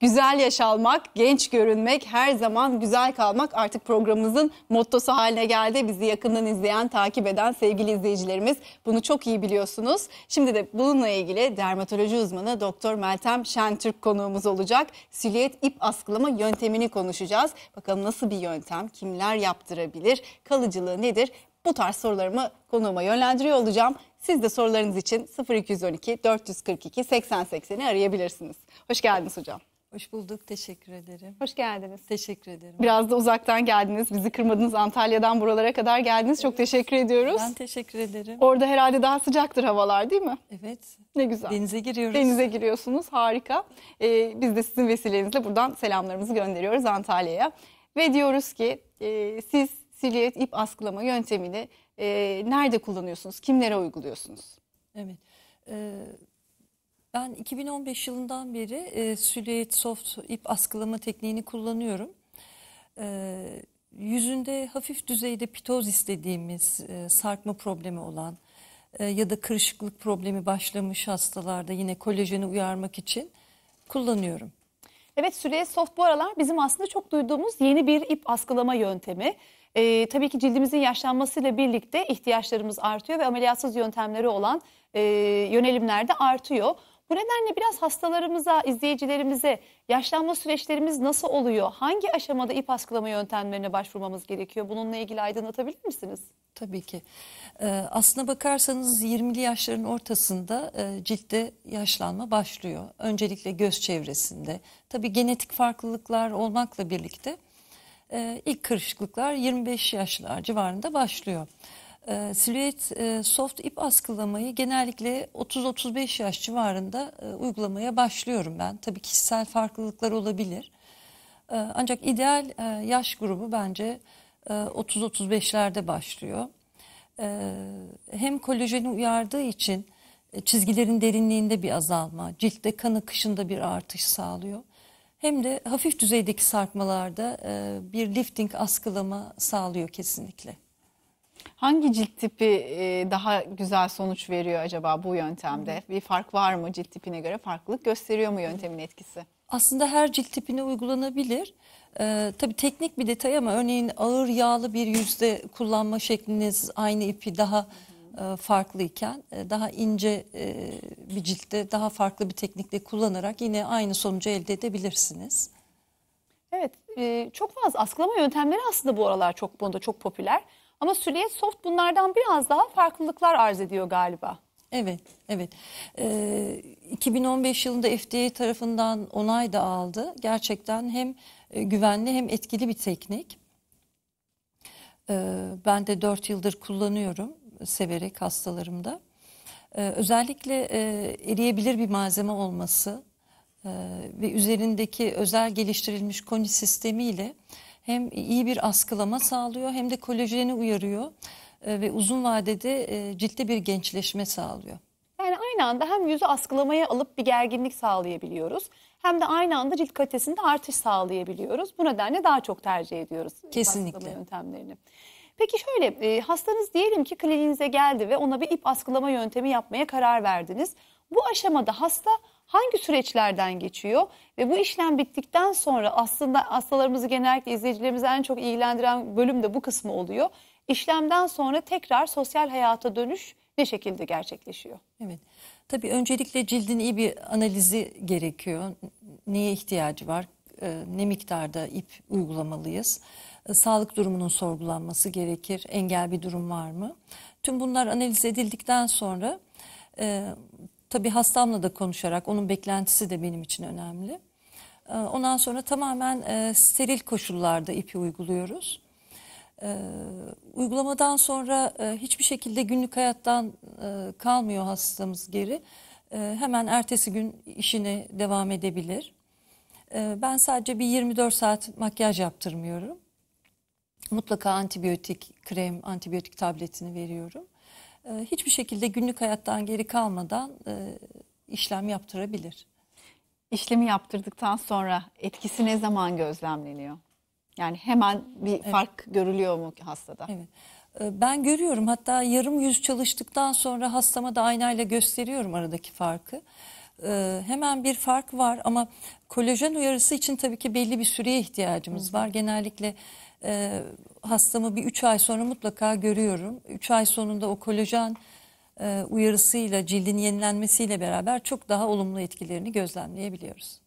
Güzel yaşalmak, genç görünmek, her zaman güzel kalmak artık programımızın mottosu haline geldi. Bizi yakından izleyen, takip eden sevgili izleyicilerimiz bunu çok iyi biliyorsunuz. Şimdi de bununla ilgili dermatoloji uzmanı Doktor Meltem Şentürk konuğumuz olacak. Silüet ip askılama yöntemini konuşacağız. Bakalım nasıl bir yöntem, kimler yaptırabilir, kalıcılığı nedir? Bu tarz sorularımı konuğuma yönlendiriyor olacağım. Siz de sorularınız için 0212 442 8080'i arayabilirsiniz. Hoş geldiniz hocam. Hoş bulduk, teşekkür ederim. Hoş geldiniz. Teşekkür ederim. Biraz da uzaktan geldiniz, bizi kırmadınız. Antalya'dan buralara kadar geldiniz. Evet. Çok teşekkür ediyoruz. Ben teşekkür ederim. Orada herhalde daha sıcaktır havalar değil mi? Evet. Ne güzel. Denize giriyoruz. Denize giriyorsunuz, harika. Ee, biz de sizin vesilenizle buradan selamlarımızı gönderiyoruz Antalya'ya. Ve diyoruz ki e, siz silüet ip askılama yöntemini e, nerede kullanıyorsunuz? Kimlere uyguluyorsunuz? Evet. Evet ben 2015 yılından beri e, silüet soft ip askılama tekniğini kullanıyorum. E, yüzünde hafif düzeyde pitoz istediğimiz e, sarkma problemi olan e, ya da kırışıklık problemi başlamış hastalarda yine kolajeni uyarmak için kullanıyorum. Evet Süreye Soft bu aralar bizim aslında çok duyduğumuz yeni bir ip askılama yöntemi. Ee, tabii ki cildimizin yaşlanmasıyla birlikte ihtiyaçlarımız artıyor ve ameliyatsız yöntemleri olan e, yönelimler de artıyor. Bu nedenle biraz hastalarımıza, izleyicilerimize yaşlanma süreçlerimiz nasıl oluyor? Hangi aşamada ip askılama yöntemlerine başvurmamız gerekiyor? Bununla ilgili aydınlatabilir misiniz? Tabii ki. Ee, aslına bakarsanız 20'li yaşların ortasında e, ciltte yaşlanma başlıyor. Öncelikle göz çevresinde. Tabii genetik farklılıklar olmakla birlikte e, ilk kırışıklıklar 25 yaşlar civarında başlıyor. E, silüet e, soft ip askılamayı genellikle 30-35 yaş civarında e, uygulamaya başlıyorum ben. Tabii kişisel farklılıklar olabilir. E, ancak ideal e, yaş grubu bence e, 30-35'lerde başlıyor. E, hem kolajeni uyardığı için e, çizgilerin derinliğinde bir azalma, ciltte kan akışında bir artış sağlıyor. Hem de hafif düzeydeki sarkmalarda e, bir lifting askılama sağlıyor kesinlikle. Hangi cilt tipi e, daha güzel sonuç veriyor acaba bu yöntemde? Bir fark var mı cilt tipine göre? Farklılık gösteriyor mu yöntemin etkisi? Aslında her cilt tipine uygulanabilir. Ee, tabii teknik bir detay ama örneğin ağır yağlı bir yüzde kullanma şekliniz aynı ipi daha e, farklıyken e, daha ince e, bir ciltte daha farklı bir teknikle kullanarak yine aynı sonucu elde edebilirsiniz. Evet, e, çok fazla askılama yöntemleri aslında bu aralar çok bunda çok popüler. Ama Süleyye Soft bunlardan biraz daha farklılıklar arz ediyor galiba. Evet, evet. Ee, 2015 yılında FDA tarafından onay da aldı. Gerçekten hem e, güvenli hem etkili bir teknik. Ee, ben de 4 yıldır kullanıyorum severek hastalarımda. Ee, özellikle e, eriyebilir bir malzeme olması e, ve üzerindeki özel geliştirilmiş koni sistemiyle ile hem iyi bir askılama sağlıyor hem de kolajeni uyarıyor e, ve uzun vadede e, ciltte bir gençleşme sağlıyor. Yani aynı anda hem yüzü askılamaya alıp bir gerginlik sağlayabiliyoruz hem de aynı anda cilt kalitesinde artış sağlayabiliyoruz. Bu nedenle daha çok tercih ediyoruz Kesinlikle. yöntemlerini. Peki şöyle e, hastanız diyelim ki kliniğinize geldi ve ona bir ip askılama yöntemi yapmaya karar verdiniz. Bu aşamada hasta hangi süreçlerden geçiyor ve bu işlem bittikten sonra aslında hastalarımızı genellikle izleyicilerimizi en çok ilgilendiren bölüm de bu kısmı oluyor. İşlemden sonra tekrar sosyal hayata dönüş ne şekilde gerçekleşiyor? Evet. Tabii öncelikle cildin iyi bir analizi gerekiyor. Neye ihtiyacı var? Ee, ne miktarda ip uygulamalıyız? Ee, sağlık durumunun sorgulanması gerekir. Engel bir durum var mı? Tüm bunlar analiz edildikten sonra e, Tabii hastamla da konuşarak onun beklentisi de benim için önemli. Ee, ondan sonra tamamen e, steril koşullarda ipi uyguluyoruz. Ee, uygulamadan sonra e, hiçbir şekilde günlük hayattan e, kalmıyor hastamız geri. Ee, hemen ertesi gün işine devam edebilir. ben sadece bir 24 saat makyaj yaptırmıyorum. Mutlaka antibiyotik krem, antibiyotik tabletini veriyorum. Ee, hiçbir şekilde günlük hayattan geri kalmadan e, işlem yaptırabilir. İşlemi yaptırdıktan sonra etkisi ne zaman gözlemleniyor? Yani hemen bir evet. fark görülüyor mu hastada? Evet. Ee, ben görüyorum hatta yarım yüz çalıştıktan sonra hastama da aynayla gösteriyorum aradaki farkı. Ee, hemen bir fark var ama kolajen uyarısı için tabii ki belli bir süreye ihtiyacımız var. Genellikle e, hastamı bir 3 ay sonra mutlaka görüyorum. 3 ay sonunda o kolajen e, uyarısıyla cildin yenilenmesiyle beraber çok daha olumlu etkilerini gözlemleyebiliyoruz.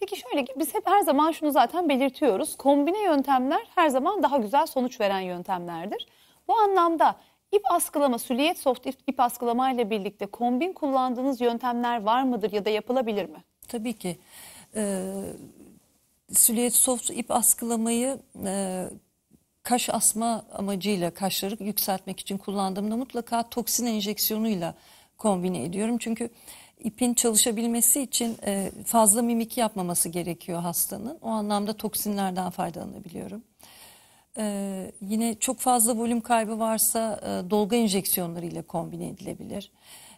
Peki şöyle biz hep her zaman şunu zaten belirtiyoruz. Kombine yöntemler her zaman daha güzel sonuç veren yöntemlerdir. Bu anlamda ip askılama, süliyet soft ip, ip askılama ile birlikte kombin kullandığınız yöntemler var mıdır ya da yapılabilir mi? Tabii ki. Ee, Süleyet soft ip askılamayı e, kaş asma amacıyla kaşları yükseltmek için kullandığımda mutlaka toksin enjeksiyonuyla kombine ediyorum. Çünkü ipin çalışabilmesi için e, fazla mimik yapmaması gerekiyor hastanın. O anlamda toksinlerden faydalanabiliyorum. E, yine çok fazla volüm kaybı varsa e, dolga enjeksiyonları ile kombine edilebilir.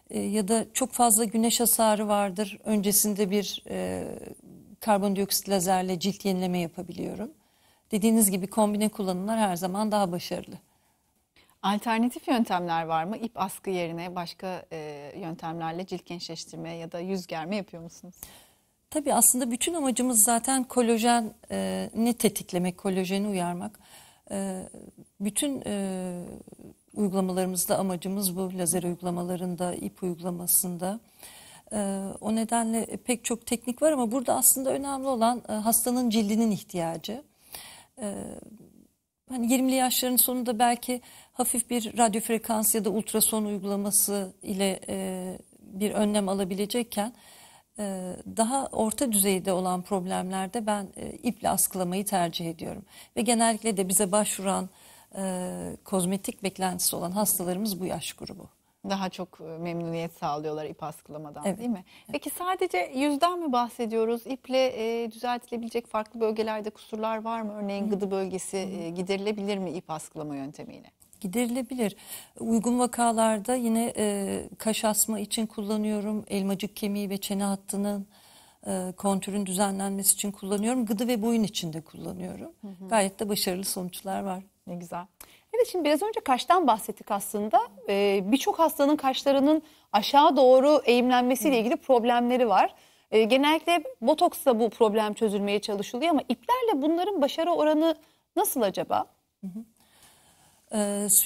E, ya da çok fazla güneş hasarı vardır. Öncesinde bir e, karbondioksit lazerle cilt yenileme yapabiliyorum. Dediğiniz gibi kombine kullanımlar her zaman daha başarılı. Alternatif yöntemler var mı? İp askı yerine başka e, yöntemlerle cilt gençleştirme ya da yüz germe yapıyor musunuz? Tabii aslında bütün amacımız zaten kolajeni tetiklemek, kolajeni uyarmak. E, bütün e, uygulamalarımızda amacımız bu. Lazer uygulamalarında, ip uygulamasında. Ee, o nedenle pek çok teknik var ama burada aslında önemli olan e, hastanın cildinin ihtiyacı. Ee, hani 20'li yaşların sonunda belki hafif bir radyo frekans ya da ultrason uygulaması ile e, bir önlem alabilecekken e, daha orta düzeyde olan problemlerde ben iple askılamayı tercih ediyorum. Ve genellikle de bize başvuran kozmetik beklentisi olan hastalarımız bu yaş grubu daha çok e, memnuniyet sağlıyorlar ip askılamadan evet. değil mi? Peki sadece yüzden mi bahsediyoruz? İple e, düzeltilebilecek farklı bölgelerde kusurlar var mı? Örneğin gıdı bölgesi e, giderilebilir mi ip askılama yöntemiyle? Giderilebilir. Uygun vakalarda yine e, kaş asma için kullanıyorum. Elmacık kemiği ve çene hattının e, kontürün düzenlenmesi için kullanıyorum. Gıdı ve boyun için de kullanıyorum. Hı hı. Gayet de başarılı sonuçlar var. Ne güzel. Evet şimdi biraz önce kaştan bahsettik aslında. Ee, Birçok hastanın kaşlarının aşağı doğru eğimlenmesiyle ilgili problemleri var. Ee, genellikle botoksla bu problem çözülmeye çalışılıyor ama iplerle bunların başarı oranı nasıl acaba? Hı hı.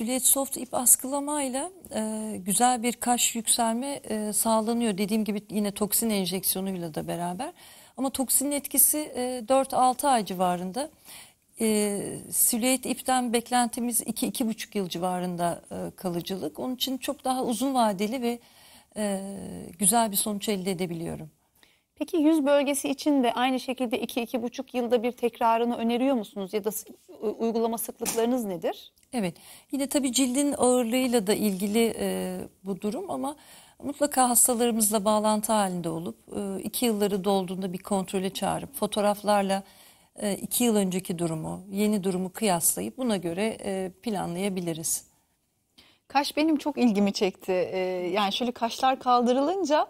Ee, soft ip askılamayla e, güzel bir kaş yükselme e, sağlanıyor. Dediğim gibi yine toksin enjeksiyonuyla da beraber. Ama toksinin etkisi e, 4-6 ay civarında. E, silüet ipten beklentimiz 2-2,5 yıl civarında e, kalıcılık. Onun için çok daha uzun vadeli ve e, güzel bir sonuç elde edebiliyorum. Peki yüz bölgesi için de aynı şekilde 2-2,5 yılda bir tekrarını öneriyor musunuz ya da uygulama sıklıklarınız nedir? Evet yine tabii cildin ağırlığıyla da ilgili e, bu durum ama mutlaka hastalarımızla bağlantı halinde olup 2 e, yılları dolduğunda bir kontrole çağırıp fotoğraflarla e, iki yıl önceki durumu, yeni durumu kıyaslayıp buna göre e, planlayabiliriz. Kaş benim çok ilgimi çekti. E, yani şöyle kaşlar kaldırılınca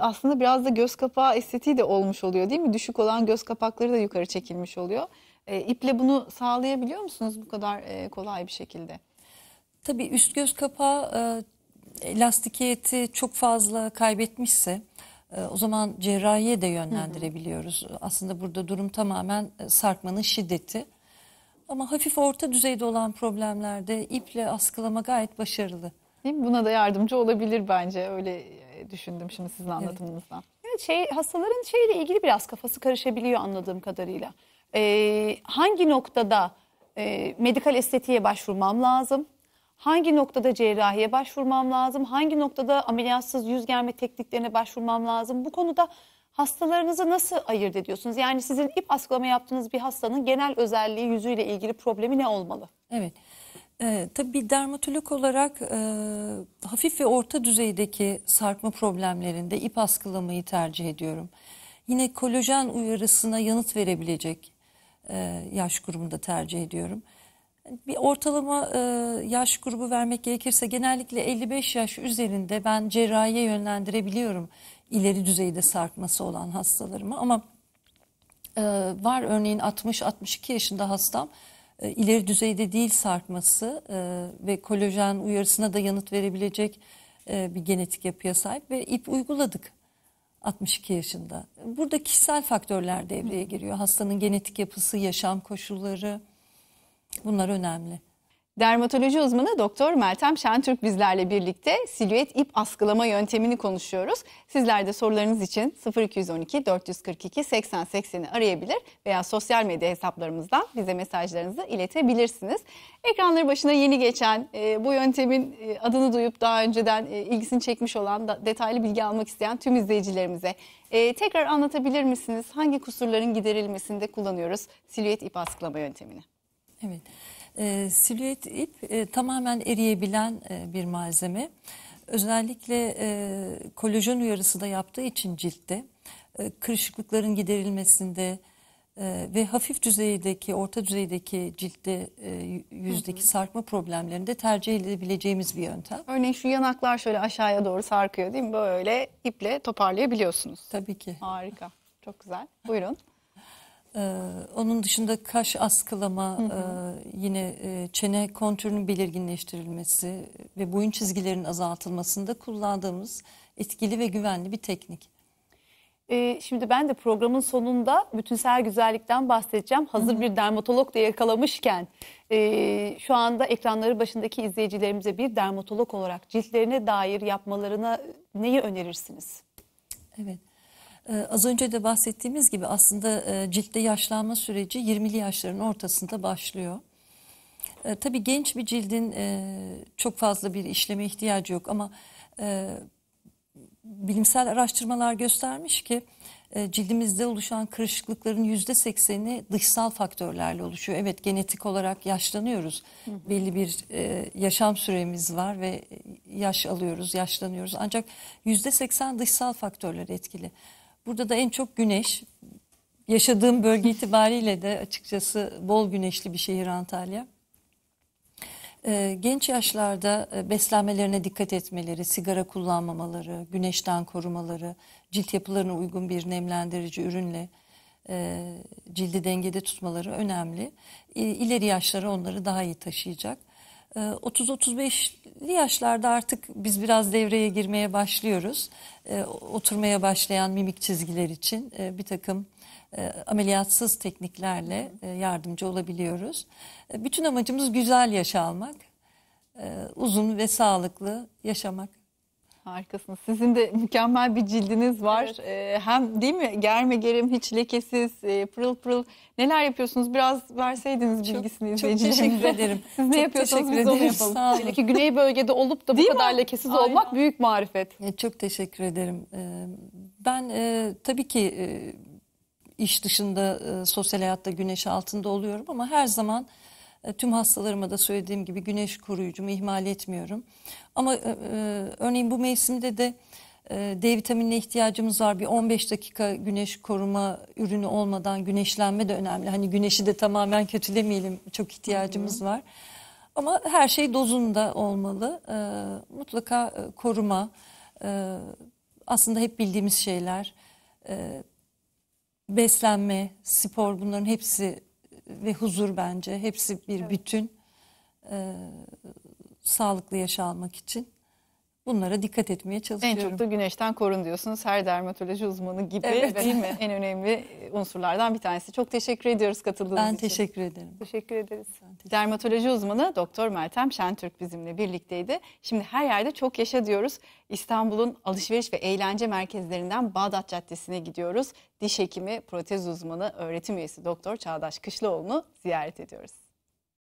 aslında biraz da göz kapağı estetiği de olmuş oluyor değil mi? Düşük olan göz kapakları da yukarı çekilmiş oluyor. İple bunu sağlayabiliyor musunuz bu kadar kolay bir şekilde? Tabii üst göz kapağı elastikiyeti çok fazla kaybetmişse ee, o zaman cerrahiye de yönlendirebiliyoruz. Hı hı. Aslında burada durum tamamen e, sarkmanın şiddeti. Ama hafif orta düzeyde olan problemlerde iple askılama gayet başarılı. Değil mi? Buna da yardımcı olabilir bence. Öyle e, düşündüm şimdi sizin anlatımınızdan. Evet. evet şey hastaların şeyle ilgili biraz kafası karışabiliyor anladığım kadarıyla. Ee, hangi noktada e, medikal estetiğe başvurmam lazım? hangi noktada cerrahiye başvurmam lazım, hangi noktada ameliyatsız yüz germe tekniklerine başvurmam lazım. Bu konuda hastalarınızı nasıl ayırt ediyorsunuz? Yani sizin ip askılama yaptığınız bir hastanın genel özelliği yüzüyle ilgili problemi ne olmalı? Evet. Ee, tabii bir dermatolog olarak e, hafif ve orta düzeydeki sarkma problemlerinde ip askılamayı tercih ediyorum. Yine kolajen uyarısına yanıt verebilecek e, yaş grubunda tercih ediyorum bir ortalama e, yaş grubu vermek gerekirse genellikle 55 yaş üzerinde ben cerrahiye yönlendirebiliyorum ileri düzeyde sarkması olan hastalarımı ama e, var örneğin 60-62 yaşında hastam e, ileri düzeyde değil sarkması e, ve kolajen uyarısına da yanıt verebilecek e, bir genetik yapıya sahip ve ip uyguladık 62 yaşında. Burada kişisel faktörler devreye giriyor. Hastanın genetik yapısı, yaşam koşulları, Bunlar önemli. Dermatoloji uzmanı Doktor Meltem Şentürk bizlerle birlikte silüet ip askılama yöntemini konuşuyoruz. Sizler de sorularınız için 0212 442 80 80'i arayabilir veya sosyal medya hesaplarımızdan bize mesajlarınızı iletebilirsiniz. Ekranları başına yeni geçen, e, bu yöntemin e, adını duyup daha önceden e, ilgisini çekmiş olan, detaylı bilgi almak isteyen tüm izleyicilerimize tekrar anlatabilir misiniz? Hangi kusurların giderilmesinde kullanıyoruz silüet ip askılama yöntemini? Evet. E, silüet ip e, tamamen eriyebilen e, bir malzeme. Özellikle e, kolajen uyarısı da yaptığı için ciltte e, kırışıklıkların giderilmesinde e, ve hafif düzeydeki, orta düzeydeki ciltte e, yüzdeki hı hı. sarkma problemlerinde tercih edebileceğimiz bir yöntem. Örneğin şu yanaklar şöyle aşağıya doğru sarkıyor değil mi? Böyle iple toparlayabiliyorsunuz. Tabii ki. Harika. Çok güzel. Buyurun. Ee, onun dışında kaş askılama, hı hı. E, yine e, çene kontürünün belirginleştirilmesi ve boyun çizgilerinin azaltılmasında kullandığımız etkili ve güvenli bir teknik. Ee, şimdi ben de programın sonunda bütünsel güzellikten bahsedeceğim. Hazır bir dermatolog da yakalamışken e, şu anda ekranları başındaki izleyicilerimize bir dermatolog olarak ciltlerine dair yapmalarına neyi önerirsiniz? Evet. Ee, az önce de bahsettiğimiz gibi aslında e, ciltte yaşlanma süreci 20'li yaşların ortasında başlıyor. E, tabii genç bir cildin e, çok fazla bir işleme ihtiyacı yok ama bilimsel araştırmalar göstermiş ki cildimizde oluşan kırışıklıkların yüzde sekseni dışsal faktörlerle oluşuyor. Evet genetik olarak yaşlanıyoruz. Belli bir yaşam süremiz var ve yaş alıyoruz, yaşlanıyoruz. Ancak yüzde seksen dışsal faktörler etkili. Burada da en çok güneş. Yaşadığım bölge itibariyle de açıkçası bol güneşli bir şehir Antalya. Ee, genç yaşlarda e, beslenmelerine dikkat etmeleri, sigara kullanmamaları, güneşten korumaları, cilt yapılarına uygun bir nemlendirici ürünle e, cildi dengede tutmaları önemli. İleri yaşlara onları daha iyi taşıyacak e, ee, 30-35'li yaşlarda artık biz biraz devreye girmeye başlıyoruz. Ee, oturmaya başlayan mimik çizgiler için e, bir takım e, ameliyatsız tekniklerle e, yardımcı olabiliyoruz. bütün amacımız güzel yaş uzun ve sağlıklı yaşamak. Harikasınız. Sizin de mükemmel bir cildiniz var. Evet. Ee, hem değil mi germe gerim hiç lekesiz, e, pırıl pırıl. Neler yapıyorsunuz? Biraz verseydiniz bilgisini izleyicilerimize. Çok teşekkür ederim. Siz ne yapıyorsunuz? yapıyorsanız biz onu yapalım. Sağ olun. Ki güney bölgede olup da değil bu mi? kadar lekesiz Aynen. olmak büyük marifet. E, çok teşekkür ederim. E, ben tabii ki iş dışında, sosyal hayatta güneş altında oluyorum ama her zaman... E, tüm hastalarıma da söylediğim gibi güneş koruyucumu ihmal etmiyorum. Ama e, e örneğin bu mevsimde de e, D vitaminine ihtiyacımız var. Bir 15 dakika güneş koruma ürünü olmadan güneşlenme de önemli. Hani güneşi de tamamen kötülemeyelim. Çok ihtiyacımız Hı -hı. var. Ama her şey dozunda olmalı. E, mutlaka koruma, e, aslında hep bildiğimiz şeyler. E, beslenme, spor bunların hepsi ve huzur bence hepsi bir evet. bütün e, sağlıklı yaşanmak için. Bunlara dikkat etmeye çalışıyorum. En çok da güneşten korun diyorsunuz her dermatoloji uzmanı gibi. Evet. Değil mi? en önemli unsurlardan bir tanesi. Çok teşekkür ediyoruz katıldığınız ben için. Ben teşekkür ederim. Teşekkür ederiz. Teşekkür dermatoloji uzmanı Doktor Meltem Şentürk bizimle birlikteydi. Şimdi her yerde çok yaşa diyoruz. İstanbul'un alışveriş ve eğlence merkezlerinden Bağdat Caddesi'ne gidiyoruz. Diş hekimi, protez uzmanı, öğretim üyesi Doktor Çağdaş Kışlıoğlu'nu ziyaret ediyoruz.